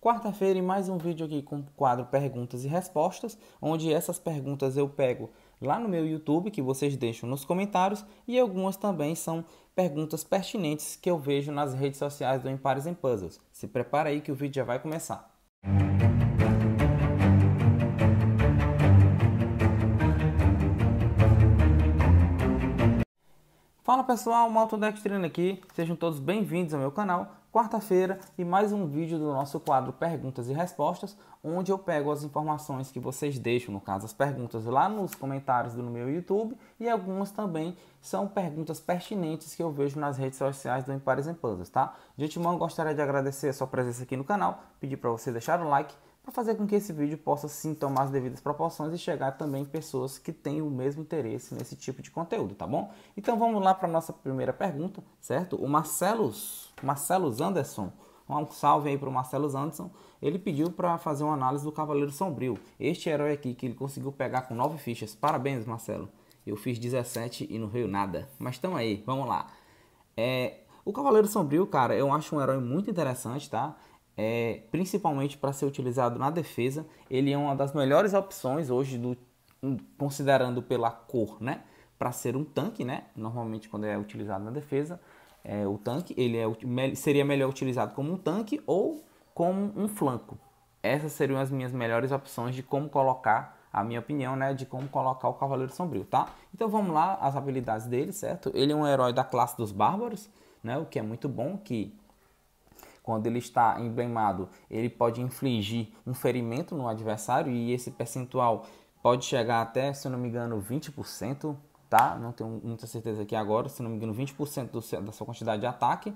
Quarta-feira, e mais um vídeo aqui com o quadro Perguntas e Respostas, onde essas perguntas eu pego lá no meu YouTube, que vocês deixam nos comentários, e algumas também são perguntas pertinentes que eu vejo nas redes sociais do Impares em Puzzles. Se prepara aí que o vídeo já vai começar. Fala pessoal, Malto Dextrino aqui, sejam todos bem-vindos ao meu canal quarta-feira e mais um vídeo do nosso quadro Perguntas e Respostas, onde eu pego as informações que vocês deixam, no caso as perguntas lá nos comentários do meu YouTube e algumas também são perguntas pertinentes que eu vejo nas redes sociais do Empares em Puzzles, tá? De antemão gostaria de agradecer a sua presença aqui no canal, pedir para você deixar o like, para fazer com que esse vídeo possa sim tomar as devidas proporções e chegar também pessoas que têm o mesmo interesse nesse tipo de conteúdo, tá bom? Então vamos lá para nossa primeira pergunta, certo? O Marcelos, Marcelos Anderson, um salve aí para o Marcelo Anderson. Ele pediu para fazer uma análise do Cavaleiro Sombrio. Este herói aqui que ele conseguiu pegar com 9 fichas. Parabéns, Marcelo. Eu fiz 17 e não veio nada. Mas estamos aí, vamos lá. É, o Cavaleiro Sombrio, cara, eu acho um herói muito interessante, tá? é, principalmente para ser utilizado na defesa. Ele é uma das melhores opções hoje, do, considerando pela cor, né? Para ser um tanque, né? Normalmente quando é utilizado na defesa, é, o tanque ele é, seria melhor utilizado como um tanque ou como um flanco. Essas seriam as minhas melhores opções de como colocar a minha opinião, né, de como colocar o Cavaleiro Sombrio, tá? Então vamos lá, as habilidades dele, certo? Ele é um herói da classe dos bárbaros, né, o que é muito bom, que quando ele está emblemado, ele pode infligir um ferimento no adversário e esse percentual pode chegar até, se eu não me engano, 20%, tá? Não tenho muita certeza aqui agora, se não me engano, 20% do seu, da sua quantidade de ataque.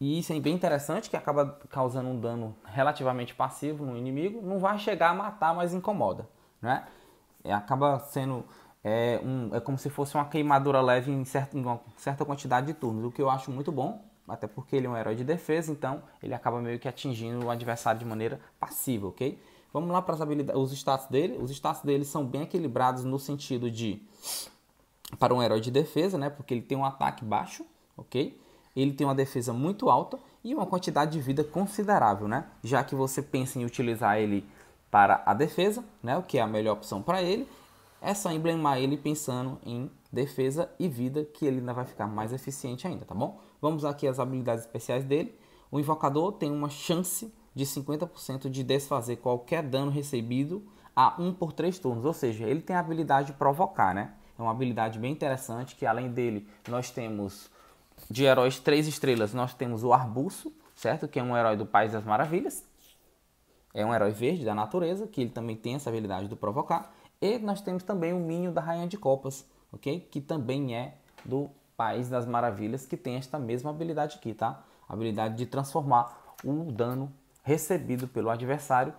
E isso é bem interessante, que acaba causando um dano relativamente passivo no inimigo. Não vai chegar a matar, mas incomoda, né? É, acaba sendo é, um, é como se fosse uma queimadura leve em, certo, em uma certa quantidade de turnos, o que eu acho muito bom até porque ele é um herói de defesa, então ele acaba meio que atingindo o adversário de maneira passiva, ok? Vamos lá para os status dele. Os status dele são bem equilibrados no sentido de para um herói de defesa, né? Porque ele tem um ataque baixo, ok? Ele tem uma defesa muito alta e uma quantidade de vida considerável, né? Já que você pensa em utilizar ele para a defesa, né? O que é a melhor opção para ele, é só emblemar ele pensando em defesa e vida, que ele ainda vai ficar mais eficiente ainda, tá bom? Vamos aqui as habilidades especiais dele. O invocador tem uma chance de 50% de desfazer qualquer dano recebido a 1 por 3 turnos, ou seja, ele tem a habilidade de provocar, né? É uma habilidade bem interessante que além dele nós temos de heróis 3 estrelas, nós temos o Arbuço, certo? Que é um herói do País das Maravilhas. É um herói verde da natureza, que ele também tem essa habilidade de provocar. E nós temos também o Minho da Rainha de Copas, ok? Que também é do País das Maravilhas, que tem esta mesma habilidade aqui, tá? A habilidade de transformar o dano recebido pelo adversário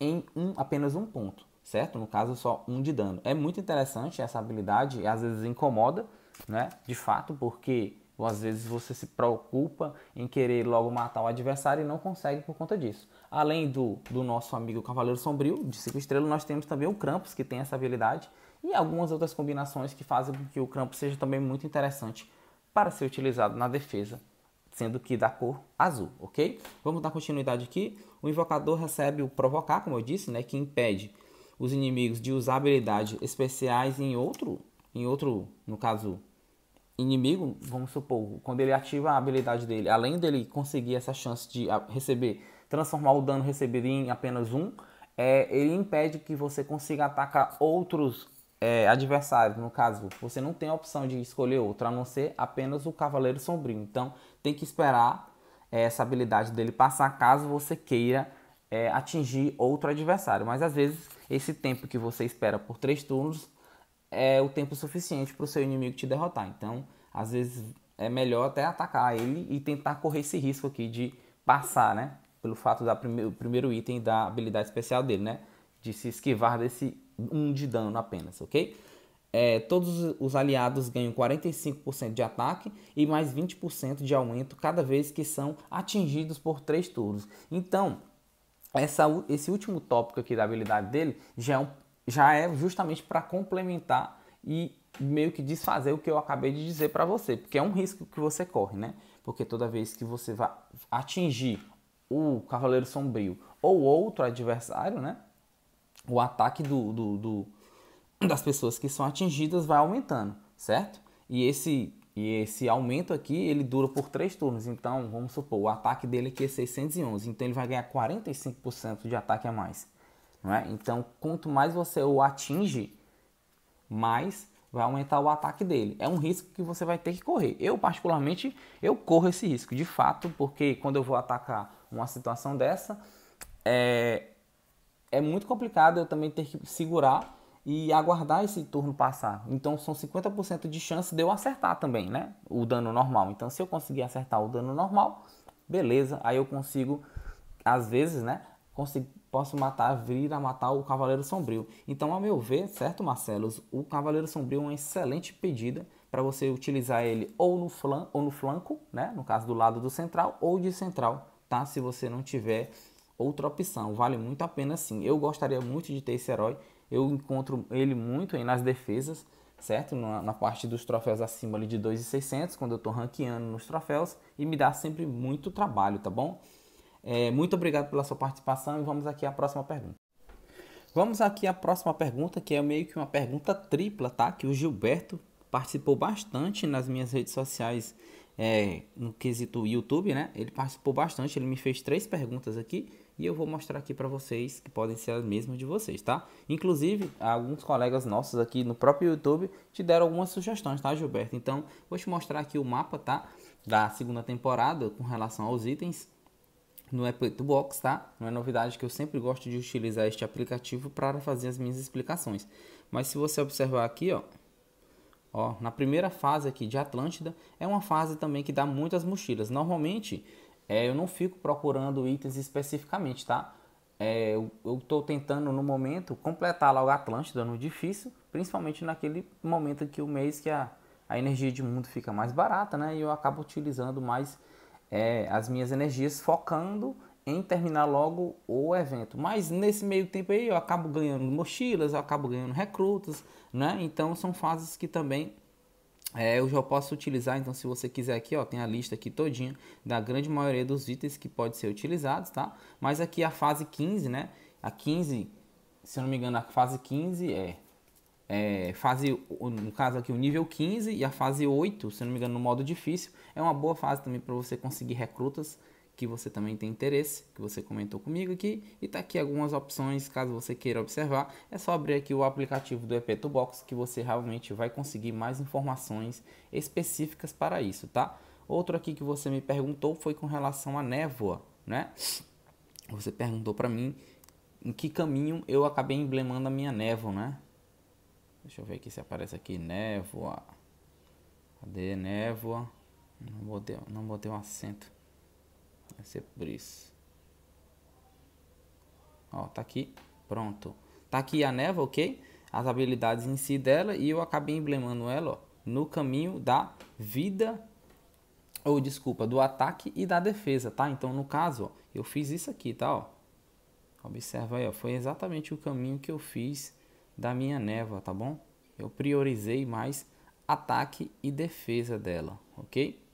em um, apenas um ponto, certo? No caso, só um de dano. É muito interessante essa habilidade, às vezes incomoda, né? De fato, porque às vezes você se preocupa em querer logo matar o adversário e não consegue por conta disso. Além do, do nosso amigo Cavaleiro Sombrio, de 5 estrelas, nós temos também o Krampus, que tem essa habilidade e algumas outras combinações que fazem com que o campo seja também muito interessante para ser utilizado na defesa, sendo que da cor azul, ok? Vamos dar continuidade aqui. O invocador recebe o provocar, como eu disse, né, que impede os inimigos de usar habilidades especiais em outro, em outro, no caso, inimigo, vamos supor, quando ele ativa a habilidade dele, além dele conseguir essa chance de ah, receber, transformar o dano recebido em apenas um, é, ele impede que você consiga atacar outros é, adversário, no caso, você não tem a opção de escolher outro, a não ser apenas o Cavaleiro Sombrio. Então, tem que esperar é, essa habilidade dele passar, caso você queira é, atingir outro adversário. Mas, às vezes, esse tempo que você espera por três turnos é o tempo suficiente para o seu inimigo te derrotar. Então, às vezes, é melhor até atacar ele e tentar correr esse risco aqui de passar, né? Pelo fato do prime primeiro item da habilidade especial dele, né? De se esquivar desse 1 de dano apenas, ok? É, todos os aliados ganham 45% de ataque e mais 20% de aumento cada vez que são atingidos por três turnos. Então, essa, esse último tópico aqui da habilidade dele já é, um, já é justamente para complementar e meio que desfazer o que eu acabei de dizer para você, porque é um risco que você corre, né? Porque toda vez que você vai atingir o Cavaleiro Sombrio ou outro adversário, né? o ataque do, do, do, das pessoas que são atingidas vai aumentando, certo? E esse, e esse aumento aqui, ele dura por três turnos. Então, vamos supor, o ataque dele aqui é 611. Então, ele vai ganhar 45% de ataque a mais. Não é? Então, quanto mais você o atinge, mais vai aumentar o ataque dele. É um risco que você vai ter que correr. Eu, particularmente, eu corro esse risco, de fato, porque quando eu vou atacar uma situação dessa, é, é muito complicado eu também ter que segurar e aguardar esse turno passar. Então são 50% de chance de eu acertar também, né? O dano normal. Então se eu conseguir acertar o dano normal, beleza, aí eu consigo às vezes, né, consigo, posso matar, vir a matar o Cavaleiro Sombrio. Então, a meu ver, certo, Marcelos, o Cavaleiro Sombrio é uma excelente pedida para você utilizar ele ou no, flan, ou no flanco, né, no caso do lado do central, ou de central, tá? Se você não tiver outra opção. Vale muito a pena sim. Eu gostaria muito de ter esse herói. Eu encontro ele muito aí nas defesas, certo? Na, na parte dos troféus acima ali de 2,600, quando eu tô ranqueando nos troféus. E me dá sempre muito trabalho, tá bom? É, muito obrigado pela sua participação e vamos aqui à próxima pergunta. Vamos aqui à próxima pergunta, que é meio que uma pergunta tripla, tá? Que o Gilberto participou bastante nas minhas redes sociais é, no quesito YouTube, né? Ele participou bastante, ele me fez três perguntas aqui e eu vou mostrar aqui para vocês que podem ser as mesmas de vocês, tá? Inclusive, alguns colegas nossos aqui no próprio YouTube te deram algumas sugestões, tá, Gilberto? Então, vou te mostrar aqui o mapa, tá? Da segunda temporada com relação aos itens no Apple Box, tá? Não é novidade que eu sempre gosto de utilizar este aplicativo para fazer as minhas explicações. Mas se você observar aqui, ó, ó, na primeira fase aqui de Atlântida, é uma fase também que dá muitas mochilas. Normalmente, é, eu não fico procurando itens especificamente, tá? É, eu estou tentando no momento completar logo Atlântida no difícil, principalmente naquele momento que o mês que a, a energia de mundo fica mais barata, né? E eu acabo utilizando mais é, as minhas energias focando em terminar logo o evento. Mas nesse meio tempo aí eu acabo ganhando mochilas, eu acabo ganhando recrutas, né? Então são fases que também é, eu já posso utilizar, então se você quiser aqui, ó, tem a lista aqui todinha da grande maioria dos itens que pode ser utilizados, tá? Mas aqui a fase 15, né? A 15, se eu não me engano, a fase 15 é, é fase, no caso aqui o nível 15 e a fase 8, se eu não me engano, no modo difícil, é uma boa fase também para você conseguir recrutas que você também tem interesse, que você comentou comigo aqui, e tá aqui algumas opções, caso você queira observar, é só abrir aqui o aplicativo do EP Box que você realmente vai conseguir mais informações específicas para isso, tá? Outro aqui que você me perguntou foi com relação à névoa, né? Você perguntou para mim em que caminho eu acabei emblemando a minha névoa, né? Deixa eu ver aqui se aparece aqui névoa. Cadê névoa? Não botei, não botei um acento. Vai ser por isso. Ó, tá aqui. Pronto. Tá aqui a Neva, ok? As habilidades em si dela. E eu acabei emblemando ela, ó, no caminho da vida. Ou, desculpa, do ataque e da defesa, tá? Então, no caso, ó, eu fiz isso aqui, tá? Ó. Observa aí, ó. Foi exatamente o caminho que eu fiz da minha Neva, tá bom? Eu priorizei mais ataque e defesa dela, ok?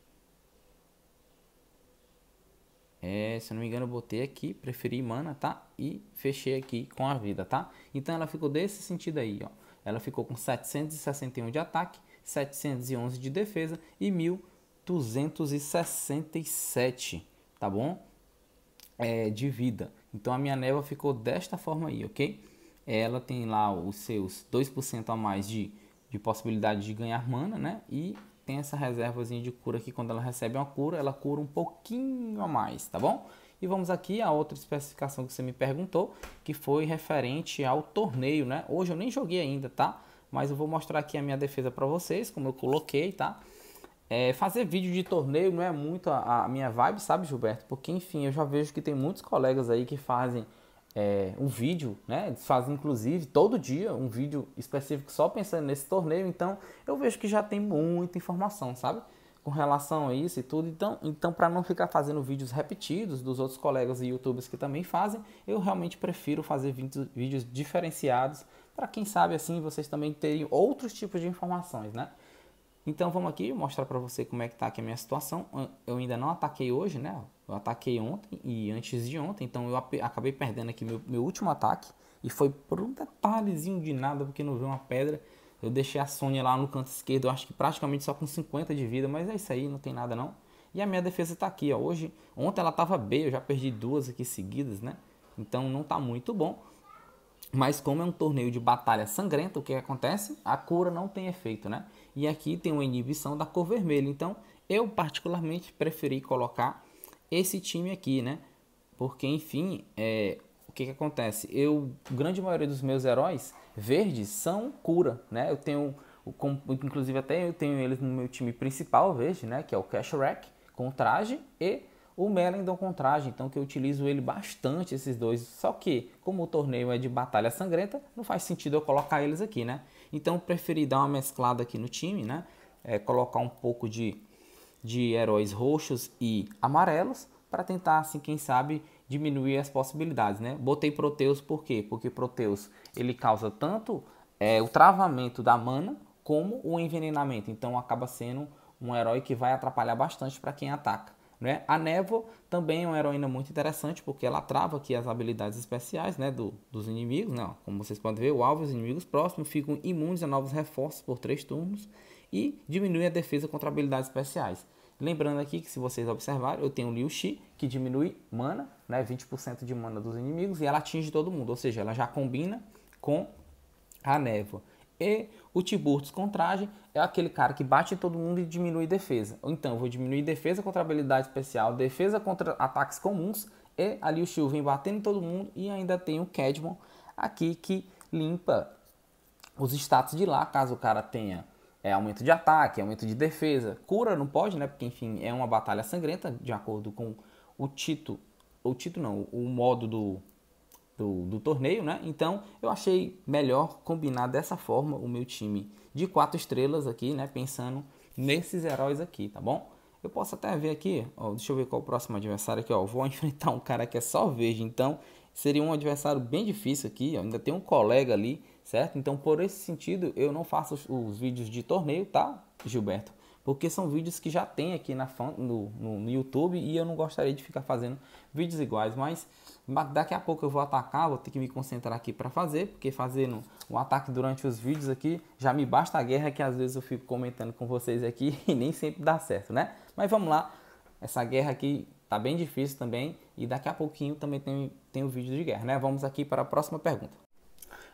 É, se eu não me engano, eu botei aqui, preferi mana, tá? E fechei aqui com a vida, tá? Então ela ficou desse sentido aí, ó. Ela ficou com 761 de ataque, 711 de defesa e 1267, tá bom? É, de vida. Então a minha neva ficou desta forma aí, ok? Ela tem lá os seus 2% a mais de, de possibilidade de ganhar mana, né? E tem essa reservazinha de cura aqui, quando ela recebe uma cura, ela cura um pouquinho a mais, tá bom? E vamos aqui a outra especificação que você me perguntou, que foi referente ao torneio, né? Hoje eu nem joguei ainda, tá? Mas eu vou mostrar aqui a minha defesa para vocês, como eu coloquei, tá? É, fazer vídeo de torneio não é muito a, a minha vibe, sabe, Gilberto? Porque, enfim, eu já vejo que tem muitos colegas aí que fazem é, um vídeo, né? Eles fazem inclusive todo dia um vídeo específico só pensando nesse torneio. Então eu vejo que já tem muita informação, sabe? Com relação a isso e tudo. Então, então para não ficar fazendo vídeos repetidos dos outros colegas e youtubers que também fazem, eu realmente prefiro fazer vídeos diferenciados para quem sabe assim vocês também terem outros tipos de informações, né? Então vamos aqui mostrar para você como é que tá aqui a minha situação. Eu ainda não ataquei hoje, né? Eu ataquei ontem e antes de ontem, então eu acabei perdendo aqui meu, meu último ataque. E foi por um detalhezinho de nada, porque não viu uma pedra. Eu deixei a Sônia lá no canto esquerdo, acho que praticamente só com 50 de vida, mas é isso aí, não tem nada não. E a minha defesa tá aqui, ó. Hoje, ontem ela tava B, eu já perdi duas aqui seguidas, né? Então não tá muito bom. Mas como é um torneio de batalha sangrenta, o que acontece? A cura não tem efeito, né? E aqui tem uma inibição da cor vermelha. Então, eu particularmente preferi colocar esse time aqui, né? Porque, enfim, é, o que, que acontece? Eu, grande maioria dos meus heróis verdes são cura, né? Eu tenho, inclusive até eu tenho eles no meu time principal verde, né? Que é o Cash Rack com traje e o Melendon com traje, então que eu utilizo ele bastante, esses dois. Só que, como o torneio é de batalha sangrenta, não faz sentido eu colocar eles aqui, né? Então, preferi dar uma mesclada aqui no time, né? É, colocar um pouco de de heróis roxos e amarelos para tentar, assim, quem sabe, diminuir as possibilidades, né? Botei Proteus por quê? Porque Proteus ele causa tanto é, o travamento da mana como o envenenamento, então acaba sendo um herói que vai atrapalhar bastante para quem ataca. Né? A Névoa também é uma heroína muito interessante, porque ela trava aqui as habilidades especiais né, do, dos inimigos. Né? Como vocês podem ver, o alvo e os inimigos próximos ficam imunes a novos reforços por 3 turnos e diminui a defesa contra habilidades especiais. Lembrando aqui que se vocês observarem, eu tenho o Liu Xi, que diminui mana, né, 20% de mana dos inimigos, e ela atinge todo mundo, ou seja, ela já combina com a névoa. E o Tiburtus com traje é aquele cara que bate todo mundo e diminui defesa. Então, eu vou diminuir defesa contra habilidade especial, defesa contra ataques comuns, e a Liu Shield vem batendo em todo mundo, e ainda tem o Kedmon aqui que limpa os status de lá, caso o cara tenha é aumento de ataque, é aumento de defesa. Cura não pode, né? Porque, enfim, é uma batalha sangrenta, de acordo com o título. O título não, o modo do, do, do, torneio, né? Então eu achei melhor combinar dessa forma o meu time de quatro estrelas aqui, né? Pensando nesses heróis aqui, tá bom? Eu posso até ver aqui, ó, deixa eu ver qual o próximo adversário aqui, ó. Vou enfrentar um cara que é só verde, então seria um adversário bem difícil aqui. Ó. Ainda tem um colega ali certo? Então, por esse sentido, eu não faço os, os vídeos de torneio, tá, Gilberto? Porque são vídeos que já tem aqui na, no, no, no YouTube e eu não gostaria de ficar fazendo vídeos iguais, mas daqui a pouco eu vou atacar, vou ter que me concentrar aqui para fazer, porque fazendo um ataque durante os vídeos aqui já me basta a guerra que às vezes eu fico comentando com vocês aqui e nem sempre dá certo, né? Mas vamos lá, essa guerra aqui tá bem difícil também e daqui a pouquinho também tem, tem o um vídeo de guerra, né? Vamos aqui para a próxima pergunta.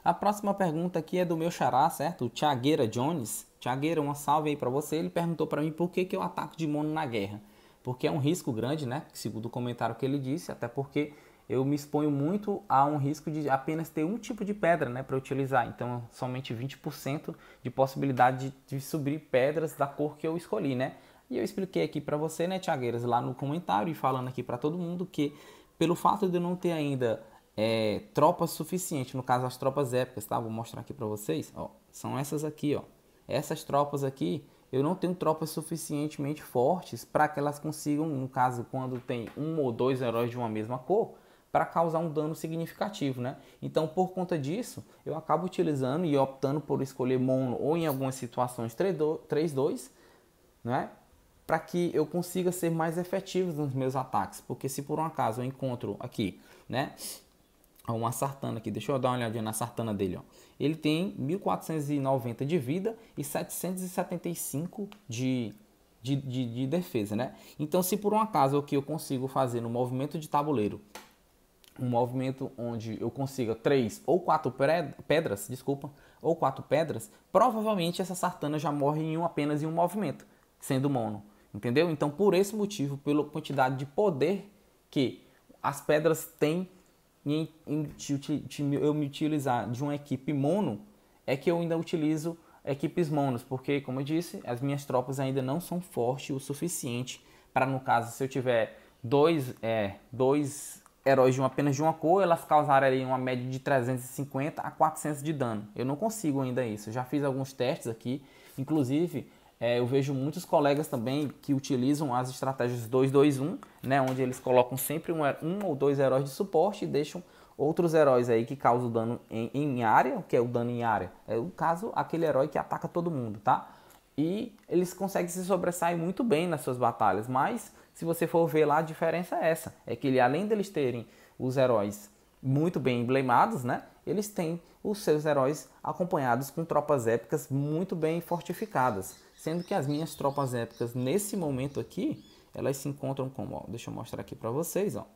A próxima pergunta aqui é do meu xará, certo? O Tiagueira Jones. Tiagueira, uma salve aí para você. Ele perguntou para mim por que, que eu ataco de mono na guerra. Porque é um risco grande, né? Segundo o comentário que ele disse, até porque eu me exponho muito a um risco de apenas ter um tipo de pedra né, para utilizar. Então, somente 20% de possibilidade de, de subir pedras da cor que eu escolhi, né? E eu expliquei aqui para você, né, Tiagueiras, lá no comentário e falando aqui para todo mundo que pelo fato de eu não ter ainda é, tropas suficientes. No caso, as tropas épicas, tá? Vou mostrar aqui para vocês. Ó, são essas aqui, ó. Essas tropas aqui, eu não tenho tropas suficientemente fortes para que elas consigam, no caso, quando tem um ou dois heróis de uma mesma cor, para causar um dano significativo, né? Então, por conta disso, eu acabo utilizando e optando por escolher mono ou em algumas situações 3-2, né? Para que eu consiga ser mais efetivo nos meus ataques, porque se por um acaso eu encontro aqui, né, uma sartana aqui, deixa eu dar uma olhadinha na sartana dele, ó. Ele tem 1490 de vida e 775 de, de, de, de defesa, né? Então, se por um acaso o que eu consigo fazer no movimento de tabuleiro, um movimento onde eu consiga três ou quatro pedras, desculpa, ou quatro pedras, provavelmente essa sartana já morre em um, apenas em um movimento, sendo mono, entendeu? Então, por esse motivo, pela quantidade de poder que as pedras têm e em, em, eu me utilizar de uma equipe mono, é que eu ainda utilizo equipes monos, porque, como eu disse, as minhas tropas ainda não são fortes o suficiente para, no caso, se eu tiver dois, é, dois heróis de uma, apenas de uma cor, elas causarem uma média de 350 a 400 de dano. Eu não consigo ainda isso. Eu já fiz alguns testes aqui, inclusive é, eu vejo muitos colegas também que utilizam as estratégias 2-2-1, né, onde eles colocam sempre um, um ou dois heróis de suporte e deixam outros heróis aí que causam dano em, em área, o que é o dano em área? É o caso aquele herói que ataca todo mundo, tá? E eles conseguem se sobressair muito bem nas suas batalhas, mas se você for ver lá a diferença é essa, é que ele além deles terem os heróis muito bem emblemados, né? Eles têm os seus heróis acompanhados com tropas épicas muito bem fortificadas. Sendo que as minhas tropas épicas nesse momento aqui, elas se encontram como, ó, deixa eu mostrar aqui para vocês, ó.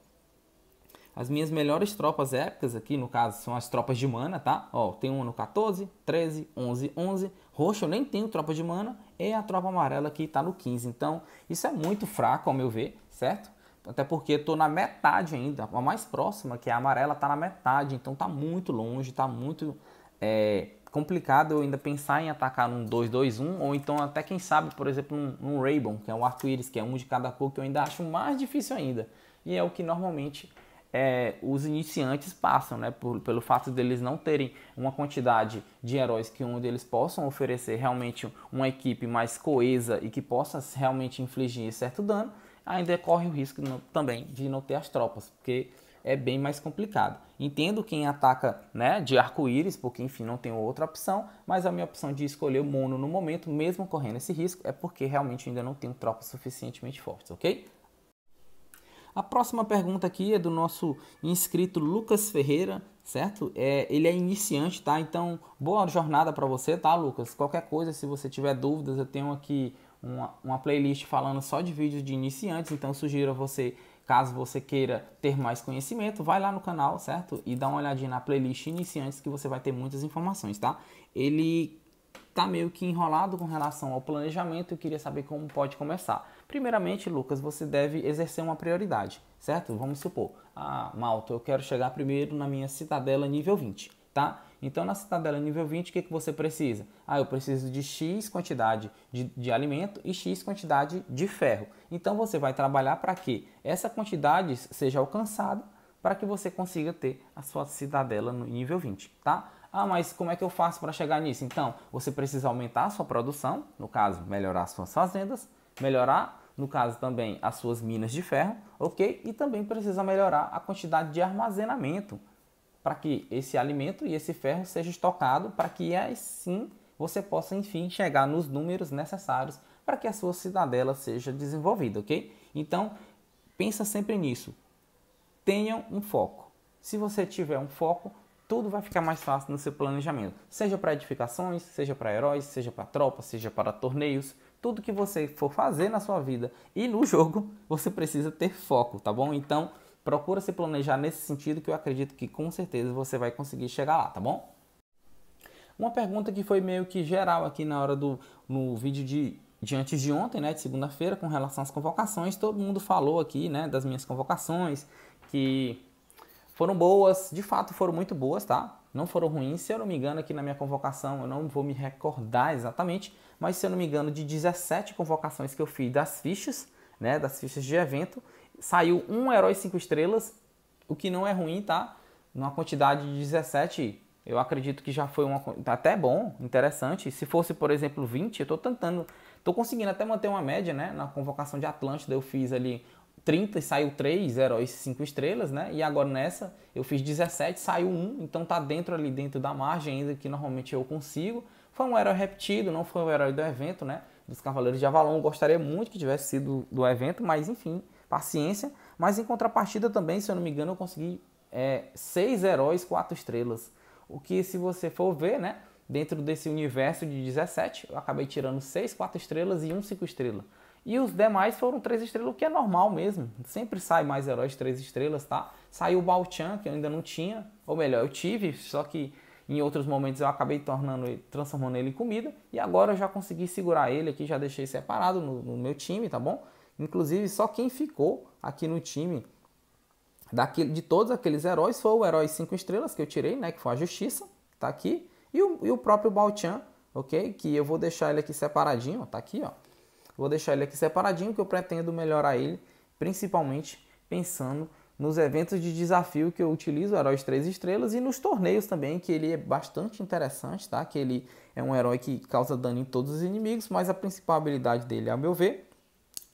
As minhas melhores tropas épicas aqui, no caso, são as tropas de mana, tá? Ó, tem uma no 14, 13, 11, 11. Roxo eu nem tenho tropa de mana. E a tropa amarela aqui tá no 15. Então, isso é muito fraco, ao meu ver, certo? Até porque eu tô na metade ainda. A mais próxima, que é a amarela, tá na metade. Então, tá muito longe, tá muito... É complicado eu ainda pensar em atacar num 2-2-1, ou então até quem sabe, por exemplo, num, num Raybon, que é um arco-íris, que é um de cada cor, que eu ainda acho mais difícil ainda. E é o que normalmente é, os iniciantes passam, né? Por, pelo fato deles não terem uma quantidade de heróis que onde eles possam oferecer realmente uma equipe mais coesa e que possa realmente infligir certo dano, ainda corre o risco também de não ter as tropas, porque é bem mais complicado. Entendo quem ataca né, de arco-íris, porque enfim não tem outra opção, mas a minha opção de escolher o mono no momento, mesmo correndo esse risco, é porque realmente ainda não tenho tropas suficientemente fortes, ok? A próxima pergunta aqui é do nosso inscrito Lucas Ferreira, certo? É, ele é iniciante, tá? Então, boa jornada para você, tá, Lucas? Qualquer coisa, se você tiver dúvidas, eu tenho aqui uma, uma playlist falando só de vídeos de iniciantes, então sugiro a você Caso você queira ter mais conhecimento, vai lá no canal, certo? E dá uma olhadinha na playlist iniciantes que você vai ter muitas informações, tá? Ele tá meio que enrolado com relação ao planejamento, eu queria saber como pode começar. Primeiramente, Lucas, você deve exercer uma prioridade, certo? Vamos supor, ah, Malta, eu quero chegar primeiro na minha cidadela nível 20, tá? Então, na cidadela nível 20, o que, que você precisa? Ah, eu preciso de X quantidade de, de alimento e X quantidade de ferro. Então, você vai trabalhar para que essa quantidade seja alcançada para que você consiga ter a sua cidadela no nível 20, tá? Ah, mas como é que eu faço para chegar nisso? Então, você precisa aumentar a sua produção, no caso, melhorar suas fazendas, melhorar, no caso também, as suas minas de ferro, ok? E também precisa melhorar a quantidade de armazenamento para que esse alimento e esse ferro seja estocado para que aí sim você possa enfim chegar nos números necessários para que a sua cidadela seja desenvolvida, ok? Então pensa sempre nisso. Tenham um foco. Se você tiver um foco, tudo vai ficar mais fácil no seu planejamento. Seja para edificações, seja para heróis, seja para tropas, seja para torneios, tudo que você for fazer na sua vida e no jogo, você precisa ter foco, tá bom? Então, procura se planejar nesse sentido que eu acredito que com certeza você vai conseguir chegar lá, tá bom? Uma pergunta que foi meio que geral aqui na hora do no vídeo de, de antes de ontem, né, de segunda-feira, com relação às convocações, todo mundo falou aqui, né, das minhas convocações, que foram boas, de fato foram muito boas, tá? Não foram ruins, se eu não me engano, aqui na minha convocação, eu não vou me recordar exatamente, mas se eu não me engano, de 17 convocações que eu fiz das fichas, né, das fichas de evento, saiu um herói 5 estrelas, o que não é ruim, tá? Numa quantidade de 17, eu acredito que já foi uma, tá até bom, interessante. Se fosse, por exemplo, 20, eu estou tentando, estou conseguindo até manter uma média, né? Na convocação de Atlântida eu fiz ali 30 e saiu 3 heróis 5 estrelas, né? E agora nessa eu fiz 17, saiu 1, então tá dentro ali dentro da margem ainda que normalmente eu consigo. Foi um herói repetido, não foi o um herói do evento, né? Dos Cavaleiros de Avalon, eu gostaria muito que tivesse sido do evento, mas enfim, paciência, mas em contrapartida também, se eu não me engano, eu consegui é, seis heróis, quatro estrelas. O que, se você for ver, né, dentro desse universo de 17, eu acabei tirando seis, quatro estrelas e um cinco estrelas. E os demais foram três estrelas, o que é normal mesmo. Sempre sai mais heróis três estrelas, tá? Saiu o Balchan, que eu ainda não tinha, ou melhor, eu tive, só que em outros momentos eu acabei tornando transformando ele em comida. E agora eu já consegui segurar ele aqui, já deixei separado no, no meu time, tá bom? Inclusive, só quem ficou aqui no time daquele, de todos aqueles heróis foi o herói 5 estrelas que eu tirei, né? Que foi a Justiça, tá aqui. E o, e o próprio Balchan, ok? Que eu vou deixar ele aqui separadinho, tá aqui, ó. Vou deixar ele aqui separadinho que eu pretendo melhorar ele, principalmente pensando nos eventos de desafio que eu utilizo heróis 3 estrelas e nos torneios também, que ele é bastante interessante, tá? Que ele é um herói que causa dano em todos os inimigos, mas a principal habilidade dele, a meu ver,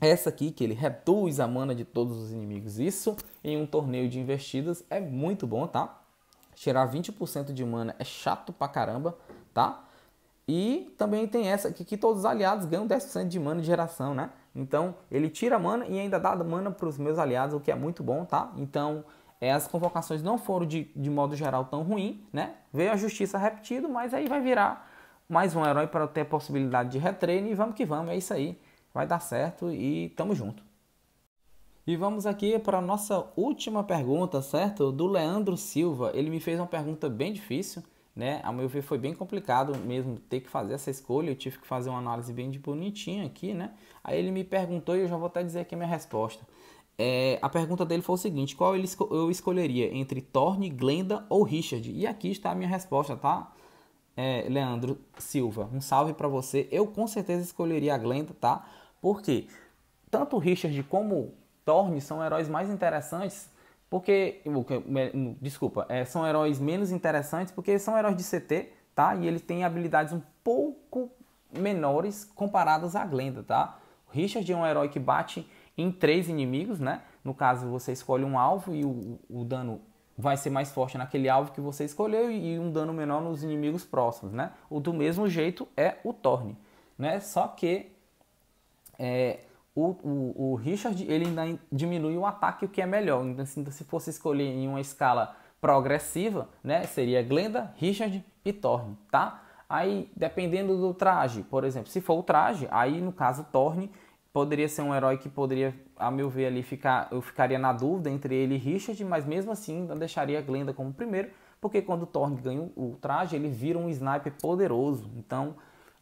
essa aqui, que ele reduz a mana de todos os inimigos. Isso em um torneio de investidas é muito bom, tá? Tirar 20% de mana é chato pra caramba, tá? E também tem essa aqui que todos os aliados ganham 10% de mana de geração, né? Então ele tira mana e ainda dá mana para os meus aliados, o que é muito bom, tá? Então é, as convocações não foram de, de modo geral tão ruim, né? Veio a justiça repetido, mas aí vai virar mais um herói para ter a possibilidade de retreino e vamos que vamos, é isso aí vai dar certo e tamo junto. E vamos aqui para a nossa última pergunta, certo? Do Leandro Silva. Ele me fez uma pergunta bem difícil, né? A meu ver foi bem complicado mesmo ter que fazer essa escolha. Eu tive que fazer uma análise bem bonitinha aqui, né? Aí ele me perguntou e eu já vou até dizer aqui a minha resposta. É, a pergunta dele foi o seguinte: qual eu escolheria entre Thorne, Glenda ou Richard? E aqui está a minha resposta, tá? é, Leandro Silva, um salve para você. Eu com certeza escolheria a Glenda, tá? Porque tanto o Richard como Thorne são heróis mais interessantes porque desculpa é, são heróis menos interessantes porque são heróis de CT tá e ele tem habilidades um pouco menores comparadas à Glenda tá o Richard é um herói que bate em três inimigos né no caso você escolhe um alvo e o, o dano vai ser mais forte naquele alvo que você escolheu e um dano menor nos inimigos próximos, né? O do mesmo jeito é o Thorne, né? Só que é, o, o, o, Richard ele ainda diminui o ataque, o que é melhor. Então, assim, então, se fosse escolher em uma escala progressiva, né? Seria Glenda, Richard e Thorne, tá? Aí, dependendo do traje, por exemplo, se for o traje, aí no caso Thorne poderia ser um herói que poderia, a meu ver, ali ficar, eu ficaria na dúvida entre ele e Richard, mas mesmo assim não deixaria Glenda como primeiro, porque quando Thorne ganha o traje, ele vira um sniper poderoso. Então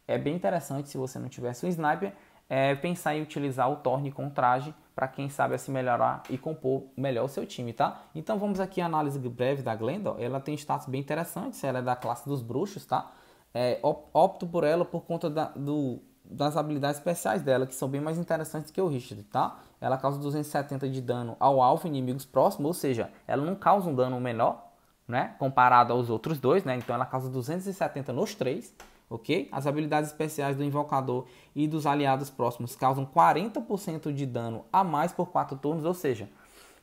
é bem interessante se você não tivesse um sniper, é, pensar em utilizar o Thorne com o traje para quem sabe assim melhorar e compor melhor o seu time, tá? Então vamos aqui à análise breve da Glenda. Ela tem status bem interessante ela é da classe dos bruxos, tá? É, opto por ela por conta da, do das habilidades especiais dela, que são bem mais interessantes que o Richard, tá? Ela causa 270 de dano ao alvo inimigos próximos, ou seja, ela não causa um dano menor, né? Comparado aos outros dois, né? Então ela causa 270 nos três, ok? As habilidades especiais do invocador e dos aliados próximos causam 40% de dano a mais por quatro turnos, ou seja,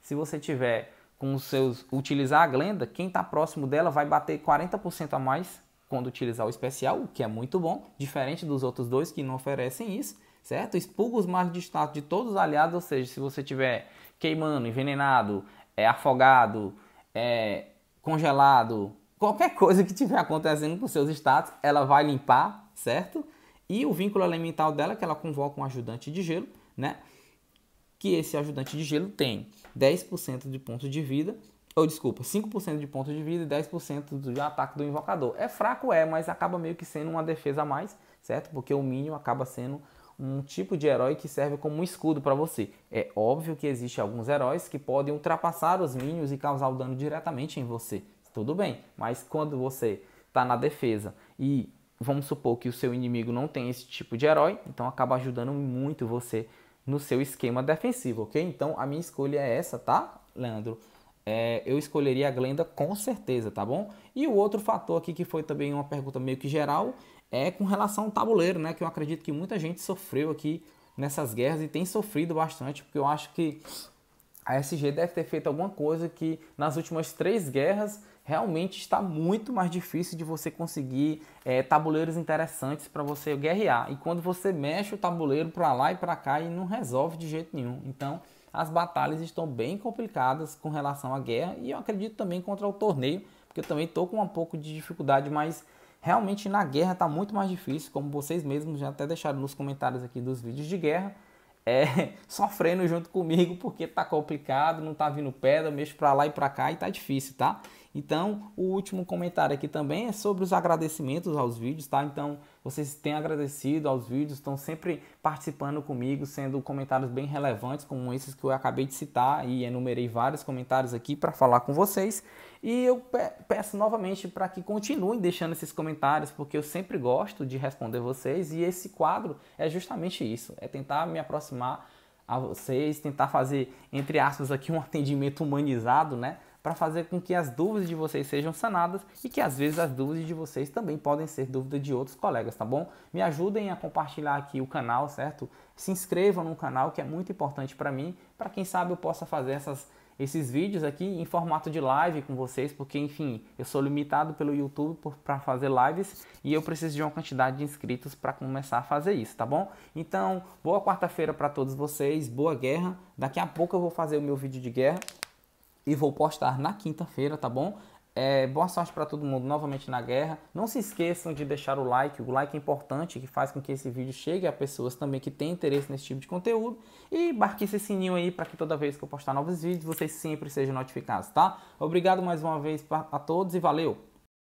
se você tiver com os seus utilizar a Glenda, quem está próximo dela vai bater 40% a mais quando utilizar o especial, o que é muito bom, diferente dos outros dois que não oferecem isso, certo? Expulga os males de status de todos os aliados, ou seja, se você tiver queimando, envenenado, é, afogado, é, congelado, qualquer coisa que tiver acontecendo com seus status, ela vai limpar, certo? E o vínculo elemental dela, é que ela convoca um ajudante de gelo, né? Que esse ajudante de gelo tem 10% de pontos de vida ou desculpa, 5% de ponto de vida e 10% do ataque do invocador. É fraco, é, mas acaba meio que sendo uma defesa a mais, certo? Porque o Minion acaba sendo um tipo de herói que serve como um escudo para você. É óbvio que existem alguns heróis que podem ultrapassar os Minions e causar o dano diretamente em você. Tudo bem, mas quando você está na defesa e vamos supor que o seu inimigo não tem esse tipo de herói, então acaba ajudando muito você no seu esquema defensivo, ok? Então a minha escolha é essa, tá, Leandro? é, eu escolheria a Glenda com certeza, tá bom? E o outro fator aqui que foi também uma pergunta meio que geral é com relação ao tabuleiro, né? Que eu acredito que muita gente sofreu aqui nessas guerras e tem sofrido bastante, porque eu acho que a SG deve ter feito alguma coisa que nas últimas três guerras realmente está muito mais difícil de você conseguir é, tabuleiros interessantes para você guerrear. E quando você mexe o tabuleiro para lá e para cá e não resolve de jeito nenhum. Então as batalhas estão bem complicadas com relação à guerra e eu acredito também contra o torneio, porque eu também estou com um pouco de dificuldade, mas realmente na guerra está muito mais difícil, como vocês mesmos já até deixaram nos comentários aqui dos vídeos de guerra. É, sofrendo junto comigo porque está complicado, não está vindo pedra, mexo para lá e para cá e está difícil, tá? Então, o último comentário aqui também é sobre os agradecimentos aos vídeos, tá? Então, vocês têm agradecido aos vídeos, estão sempre participando comigo, sendo comentários bem relevantes, como esses que eu acabei de citar e enumerei vários comentários aqui para falar com vocês. E eu peço novamente para que continuem deixando esses comentários, porque eu sempre gosto de responder vocês e esse quadro é justamente isso, é tentar me aproximar a vocês, tentar fazer, entre aspas, aqui um atendimento humanizado, né? para fazer com que as dúvidas de vocês sejam sanadas e que às vezes as dúvidas de vocês também podem ser dúvidas de outros colegas, tá bom? Me ajudem a compartilhar aqui o canal, certo? Se inscrevam no canal que é muito importante para mim, para quem sabe eu possa fazer essas esses vídeos aqui em formato de live com vocês, porque enfim, eu sou limitado pelo YouTube para fazer lives e eu preciso de uma quantidade de inscritos para começar a fazer isso, tá bom? Então, boa quarta-feira para todos vocês, boa guerra. Daqui a pouco eu vou fazer o meu vídeo de guerra e vou postar na quinta-feira, tá bom? É, boa sorte para todo mundo novamente na guerra. Não se esqueçam de deixar o like. O like é importante, que faz com que esse vídeo chegue a pessoas também que têm interesse nesse tipo de conteúdo. E marque esse sininho aí para que toda vez que eu postar novos vídeos, vocês sempre sejam notificados, tá? Obrigado mais uma vez a todos e valeu!